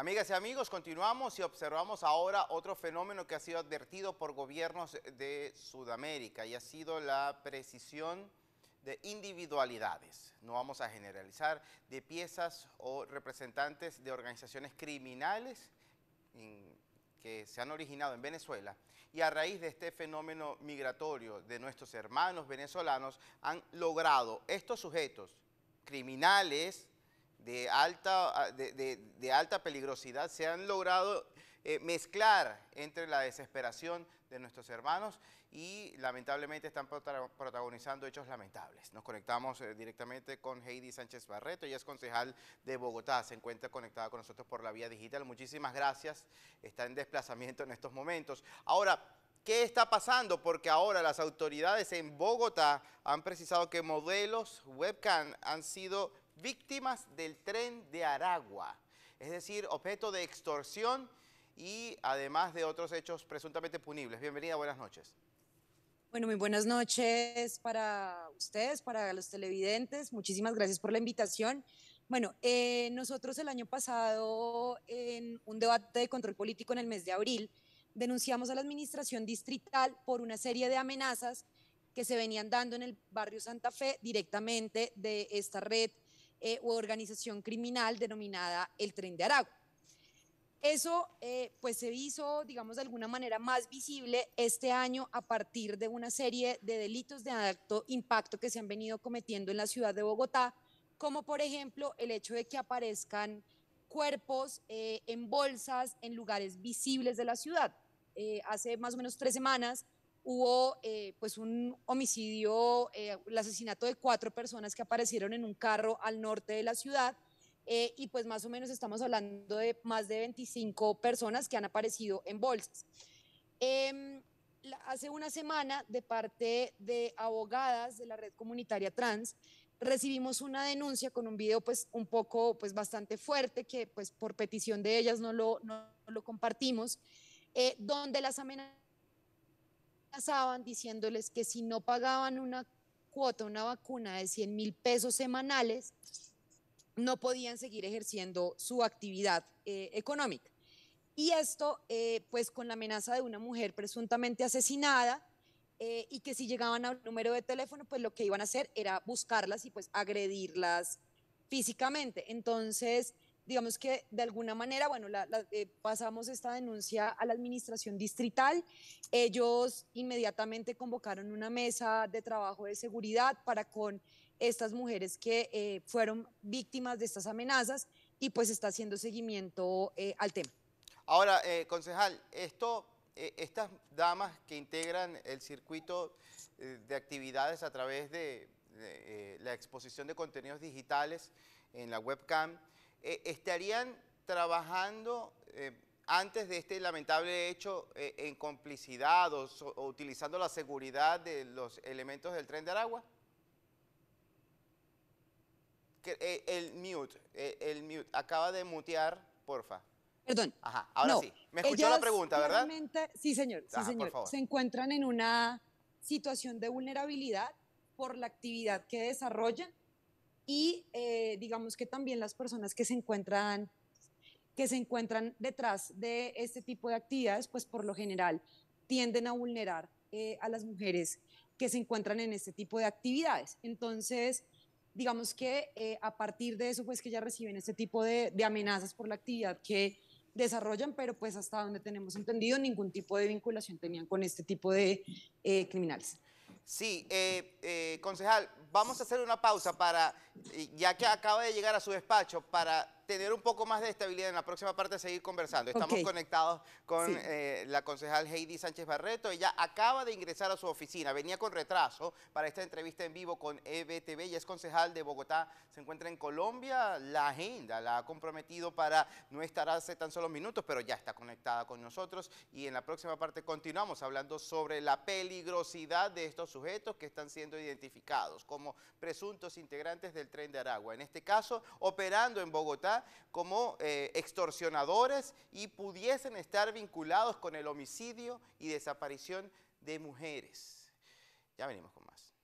Amigas y amigos, continuamos y observamos ahora otro fenómeno que ha sido advertido por gobiernos de Sudamérica y ha sido la precisión de individualidades, no vamos a generalizar, de piezas o representantes de organizaciones criminales que se han originado en Venezuela y a raíz de este fenómeno migratorio de nuestros hermanos venezolanos han logrado estos sujetos criminales, de alta, ah, de, alta peligrosidad se han logrado eh, mezclar entre la desesperación de nuestros hermanos y lamentablemente están protagonizando hechos lamentables. Nos conectamos eh, directamente con Heidi Sánchez Barreto, ella es concejal de Bogotá, se encuentra conectada con nosotros por la vía digital. Muchísimas gracias, está en desplazamiento en estos momentos. Ahora, ¿Qué está pasando? Porque ahora las autoridades en Bogotá han precisado que modelos webcam han sido víctimas del tren de Aragua, es decir, objeto de extorsión y además de otros hechos presuntamente punibles. Bienvenida, buenas noches. Bueno, muy buenas noches para ustedes, para los televidentes. Muchísimas gracias por la invitación. Bueno, eh, nosotros el año pasado, en un debate de control político en el mes de abril, denunciamos a la administración distrital por una serie de amenazas que se venían dando en el barrio Santa Fe directamente de esta red eh, organización criminal denominada el Tren de Aragua. Eso eh, pues se hizo, digamos, de alguna manera más visible este año a partir de una serie de delitos de alto impacto que se han venido cometiendo en la ciudad de Bogotá, como por ejemplo el hecho de que aparezcan cuerpos eh, en bolsas en lugares visibles de la ciudad. Eh, hace más o menos tres semanas hubo eh, pues un homicidio, eh, el asesinato de cuatro personas que aparecieron en un carro al norte de la ciudad. Eh, y pues más o menos estamos hablando de más de 25 personas que han aparecido en bolsas. Em, hace una semana, de parte de abogadas de la red comunitaria trans, recibimos una denuncia con un video pues un poco pues bastante fuerte que pues por petición de ellas no lo, no lo compartimos, donde las amenazas amenazaban diciéndoles que si no pagaban una cuota, una vacuna de 100 mil pesos semanales, no podían seguir ejerciendo su actividad eh, económica. Y esto, eh, pues con la amenaza de una mujer presuntamente asesinada, eh, y que si llegaban a un número de teléfono, pues lo que iban a hacer era buscarlas y pues agredirlas físicamente. Entonces, digamos que de alguna manera, bueno, eh, pasamos esta denuncia a la administración distrital. Ellos inmediatamente convocaron una mesa de trabajo de seguridad para con estas mujeres que eh, fueron víctimas de estas amenazas y pues está haciendo seguimiento eh, al tema. Ahora, concejal, esto, estas damas que integran el circuito de actividades a través de, de la exposición de contenidos digitales en la webcam, eh, estarían trabajando eh, antes de este lamentable hecho eh, en complicidad o, utilizando la seguridad de los elementos del tren de Aragua? el mute, acaba de mutear, porfa. Perdón. ahora sí. Me escuchó la pregunta, ¿verdad? Sí, señor. sí, señor. Se encuentran en una situación de vulnerabilidad por la actividad que desarrollan y eh, digamos que también las personas que se encuentran que se encuentran detrás de este tipo de actividades, pues por lo general tienden a vulnerar eh, a las mujeres que se encuentran en este tipo de actividades. Entonces, digamos que eh, a partir de eso, pues que ya reciben este tipo de, de, amenazas por la actividad que desarrollan, pero pues hasta donde tenemos entendido, ningún tipo de vinculación tenían con este tipo de criminales. Sí, eh, eh, concejal, vamos a hacer una pausa para, ya que acaba de llegar a su despacho, para tener un poco más de estabilidad en la próxima parte, seguir conversando. Estamos conectados con eh, la concejal Heidi Sánchez Barreto. Ella acaba de ingresar a su oficina, venía con retraso para esta entrevista en vivo con EBTV y es concejal de Bogotá. Se encuentra en Colombia. La agenda la ha comprometido para no estar hace tan solo minutos, pero ya está conectada con nosotros. Y en la próxima parte continuamos hablando sobre la peligrosidad de estos sujetos que están siendo identificados como presuntos integrantes del tren de Aragua. En este caso, operando en Bogotá como eh, extorsionadores y pudiesen estar vinculados con el homicidio y desaparición de mujeres. Ya venimos con más.